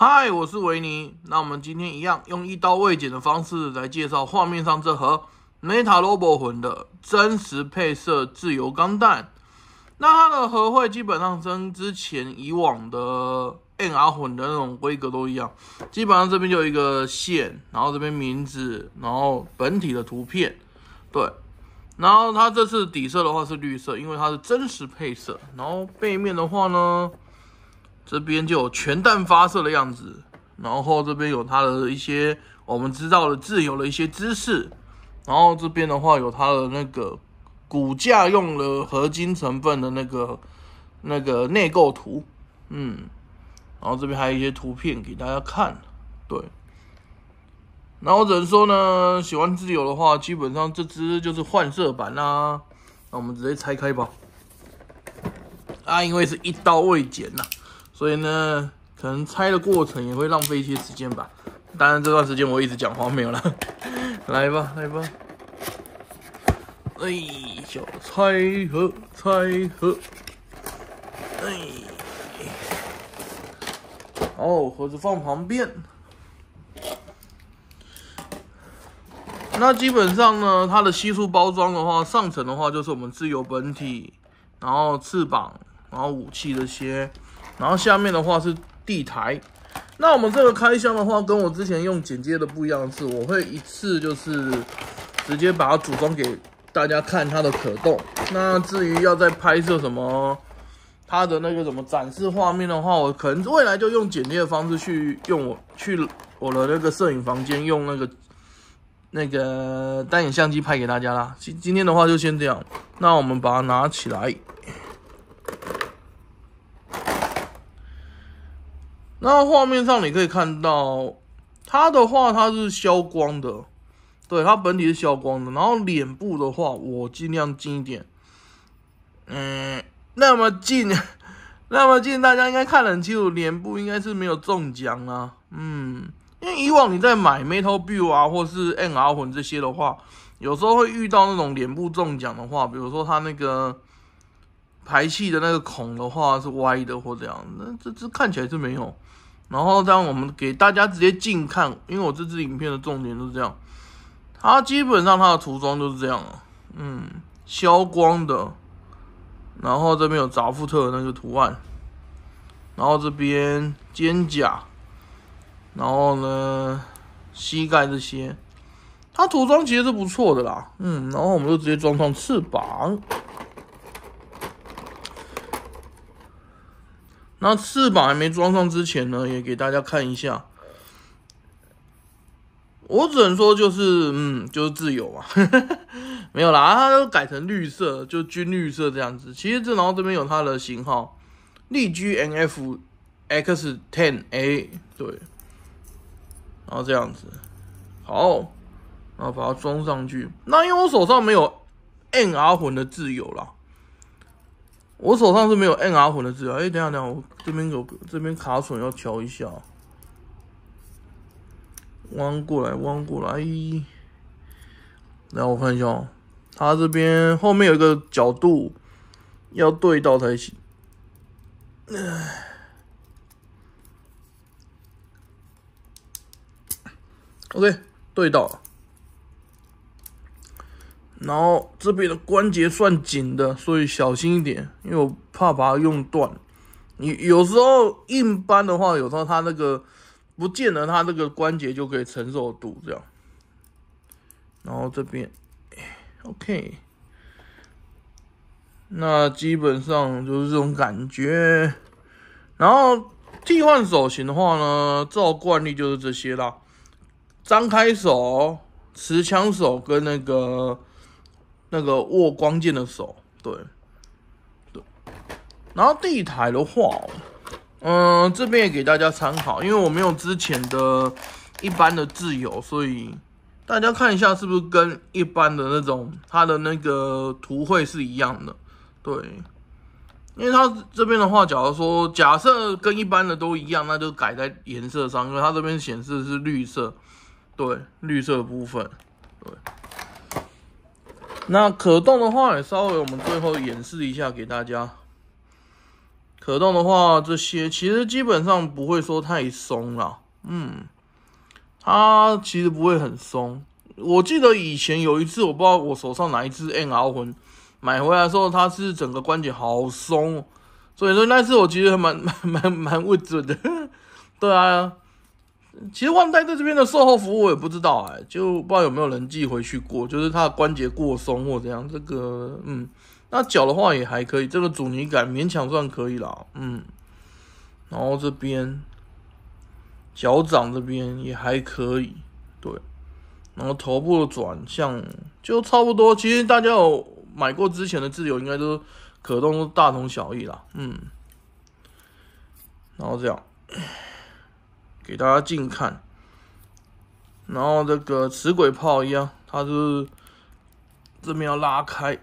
嗨，我是维尼。那我们今天一样用一刀未剪的方式来介绍画面上这盒 Meta Robo 魂的真实配色自由钢弹。那它的盒会基本上跟之前以往的 N R 魂的那种规格都一样。基本上这边就一个线，然后这边名字，然后本体的图片，对。然后它这次底色的话是绿色，因为它是真实配色。然后背面的话呢？这边就有全弹发射的样子，然后这边有它的一些我们知道的自由的一些姿势，然后这边的话有它的那个骨架用了合金成分的那个那个内构图，嗯，然后这边还有一些图片给大家看，对，那我只能说呢，喜欢自由的话，基本上这只就是换色版啦，那我们直接拆开吧，啊，因为是一刀未剪呐。所以呢，可能拆的过程也会浪费一些时间吧。当然这段时间我一直讲黄有了，来吧来吧，哎，小拆盒拆盒，哎，哦，盒子放旁边。那基本上呢，它的吸疏包装的话，上层的话就是我们自由本体，然后翅膀，然后武器这些。然后下面的话是地台，那我们这个开箱的话，跟我之前用剪接的不一样的是，我会一次就是直接把它组装给大家看它的可动。那至于要在拍摄什么它的那个什么展示画面的话，我可能未来就用剪接的方式去用我去我的那个摄影房间用那个那个单眼相机拍给大家啦。今今天的话就先这样，那我们把它拿起来。那画面上你可以看到，它的话它是消光的，对，它本体是消光的。然后脸部的话，我尽量近一点，嗯，那么近，那么近，大家应该看得清楚，脸部应该是没有中奖啊。嗯，因为以往你在买 Metal Blue 啊，或是 NR 混这些的话，有时候会遇到那种脸部中奖的话，比如说他那个。排气的那个孔的话是歪的或这样，那这这看起来是没有。然后，当我们给大家直接近看，因为我这支影片的重点就是这样，它基本上它的涂装就是这样，嗯，消光的，然后这边有扎夫特的那个图案，然后这边肩甲，然后呢膝盖这些，它涂装其实是不错的啦，嗯，然后我们就直接装上翅膀。那翅膀还没装上之前呢，也给大家看一下。我只能说，就是嗯，就是自由啊，没有啦，它都改成绿色，就军绿色这样子。其实这然后这边有它的型号，力居 N F X Ten A，对。然后这样子，好，然后把它装上去。那因为我手上没有 N R 魂的自由了。我手上是没有 N R 水的资料。哎，等下等下，我这边有这边卡损，要调一下，弯过来弯过来，然后我看一下哦，它这边后面有一个角度要对到才行。OK，对到。然后这边的关节算紧的，所以小心一点，因为我怕把它用断。你有时候硬搬的话，有时候它那个不见得它那个关节就可以承受度这样。然后这边，OK，那基本上就是这种感觉。然后替换手型的话呢，照惯例就是这些啦：张开手、持枪手跟那个。那个握光剑的手，对，对。然后地台的话，嗯，这边也给大家参考，因为我没有之前的一般的自由，所以大家看一下是不是跟一般的那种它的那个图绘是一样的，对。因为它这边的话，假如说假设跟一般的都一样，那就改在颜色上，因为它这边显示是绿色，对，绿色的部分，对。那可动的话也稍微，我们最后演示一下给大家。可动的话，这些其实基本上不会说太松了，嗯，它其实不会很松。我记得以前有一次，我不知道我手上哪一只 N R 魂买回来的时候，它是整个关节好松，所以说那次我其实蛮蛮蛮蛮不准的，对啊。其实万代在这边的售后服务我也不知道哎，就不知道有没有人寄回去过，就是它的关节过松或怎样。这个，嗯，那脚的话也还可以，这个阻尼感勉强算可以啦。嗯。然后这边脚掌这边也还可以，对。然后头部的转向就差不多，其实大家有买过之前的自由应该都可动都大同小异啦，嗯。然后这样。给大家近看，然后这个磁轨炮一样，它是这边要拉开，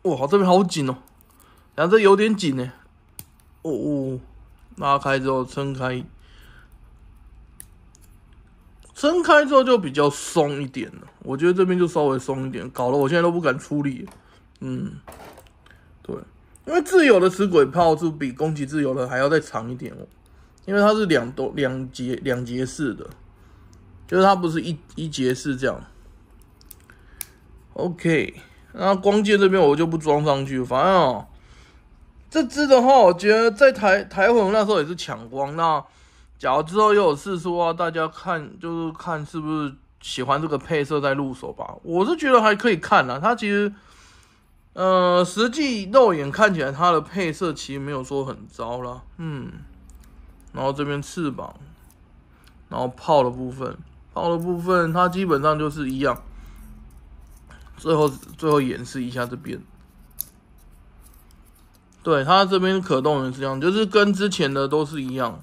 哇，这边好紧哦，然后这有点紧呢，哦哦，拉开之后撑开，撑开之后就比较松一点了，我觉得这边就稍微松一点，搞得我现在都不敢出力，嗯，对，因为自由的磁轨炮是比攻击自由的还要再长一点哦。因为它是两段两节两节式的，就是它不是一一节式这样。OK，那光剑这边我就不装上去，反正哦，这支的话，我觉得在台台湾那时候也是抢光。那假如之后又有试说，大家看就是看是不是喜欢这个配色再入手吧。我是觉得还可以看呢，它其实，呃，实际肉眼看起来它的配色其实没有说很糟了，嗯。然后这边翅膀，然后炮的部分，炮的部分它基本上就是一样。最后最后演示一下这边，对它这边可动也是这样，就是跟之前的都是一样，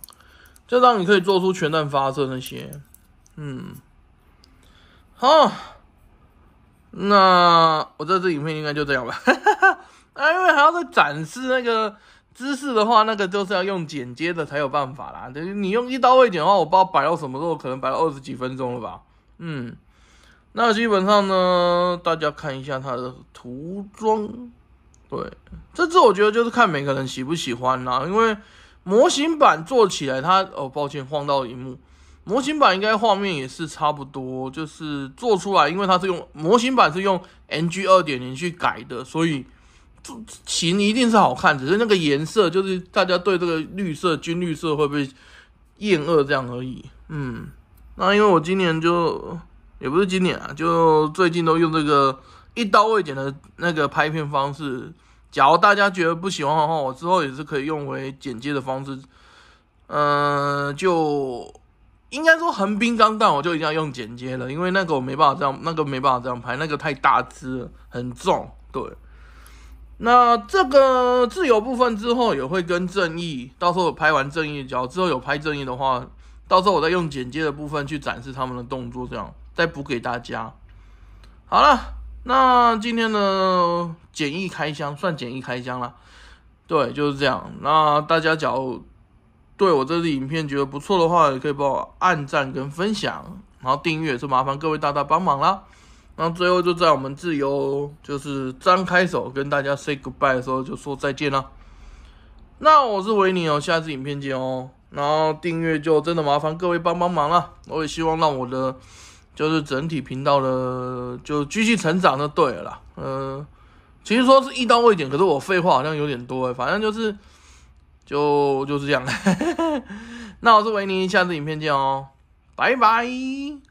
就让你可以做出全弹发射那些。嗯，好，那我在这影片应该就这样吧，因为还要再展示那个。姿势的话，那个就是要用剪接的才有办法啦。等于你用一刀未剪的话，我不知道摆到什么时候，可能摆了二十几分钟了吧。嗯，那基本上呢，大家看一下它的涂装。对，这次我觉得就是看每个人喜不喜欢啦。因为模型版做起来，它哦，抱歉晃到荧幕。模型版应该画面也是差不多，就是做出来，因为它是用模型版是用 NG 二点零去改的，所以。琴一定是好看，只是那个颜色就是大家对这个绿色、军绿色会不会厌恶这样而已。嗯，那因为我今年就也不是今年啊，就最近都用这个一刀未剪的那个拍片方式。假如大家觉得不喜欢的话，我之后也是可以用回剪接的方式。嗯，就应该说横滨钢弹，我就一定要用剪接了，因为那个我没办法这样，那个没办法这样拍，那个太大只了，很重，对。那这个自由部分之后也会跟正义，到时候拍完正义，角之后有拍正义的话，到时候我再用剪接的部分去展示他们的动作，这样再补给大家。好了，那今天的简易开箱算简易开箱了，对，就是这样。那大家假如对我这支影片觉得不错的话，也可以帮我按赞跟分享，然后订阅，就麻烦各位大大帮忙了。那最后就在我们自由就是张开手跟大家 say goodbye 的时候，就说再见啦。那我是维尼哦，下次影片见哦。然后订阅就真的麻烦各位帮帮忙了，我也希望让我的就是整体频道的就继续成长就对了啦。嗯，其实说是一刀未剪，可是我废话好像有点多哎，反正就是就就是这样。那我是维尼，下次影片见哦，拜拜。